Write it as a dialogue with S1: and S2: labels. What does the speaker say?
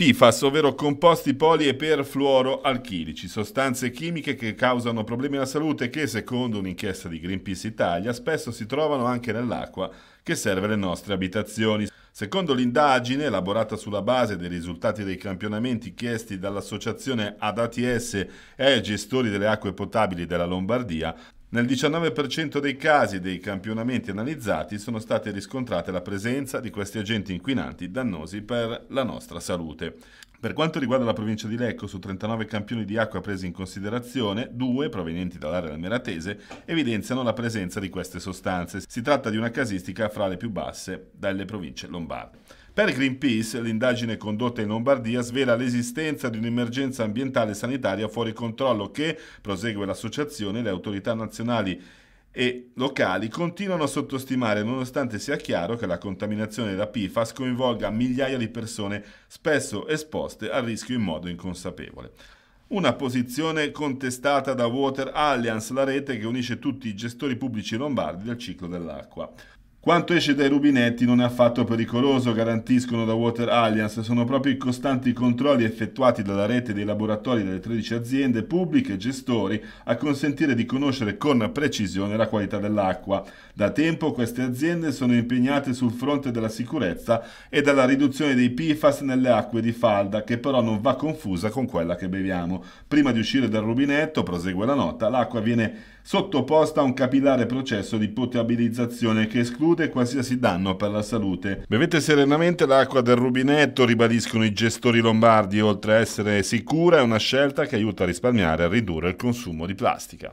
S1: PFAS, ovvero composti poli e perfluoroalchilici, sostanze chimiche che causano problemi alla salute e che, secondo un'inchiesta di Greenpeace Italia, spesso si trovano anche nell'acqua che serve alle nostre abitazioni. Secondo l'indagine, elaborata sulla base dei risultati dei campionamenti chiesti dall'associazione ADATS e ai gestori delle acque potabili della Lombardia, nel 19% dei casi dei campionamenti analizzati sono state riscontrate la presenza di questi agenti inquinanti dannosi per la nostra salute. Per quanto riguarda la provincia di Lecco, su 39 campioni di acqua presi in considerazione, due, provenienti dall'area del Meratese evidenziano la presenza di queste sostanze. Si tratta di una casistica fra le più basse delle province lombarde. Per Greenpeace, l'indagine condotta in Lombardia svela l'esistenza di un'emergenza ambientale sanitaria fuori controllo che, prosegue l'associazione, le autorità nazionali e locali continuano a sottostimare nonostante sia chiaro che la contaminazione da PFAS coinvolga migliaia di persone spesso esposte al rischio in modo inconsapevole. Una posizione contestata da Water Alliance, la rete che unisce tutti i gestori pubblici lombardi del ciclo dell'acqua. Quanto esce dai rubinetti non è affatto pericoloso, garantiscono da Water Alliance, sono proprio i costanti controlli effettuati dalla rete dei laboratori delle 13 aziende pubbliche e gestori a consentire di conoscere con precisione la qualità dell'acqua. Da tempo queste aziende sono impegnate sul fronte della sicurezza e della riduzione dei PFAS nelle acque di falda, che però non va confusa con quella che beviamo. Prima di uscire dal rubinetto, prosegue la nota, l'acqua viene sottoposta a un capillare processo di potabilizzazione che esclude qualsiasi danno per la salute. Bevete serenamente l'acqua del rubinetto, ribadiscono i gestori lombardi, oltre a essere sicura è una scelta che aiuta a risparmiare e a ridurre il consumo di plastica.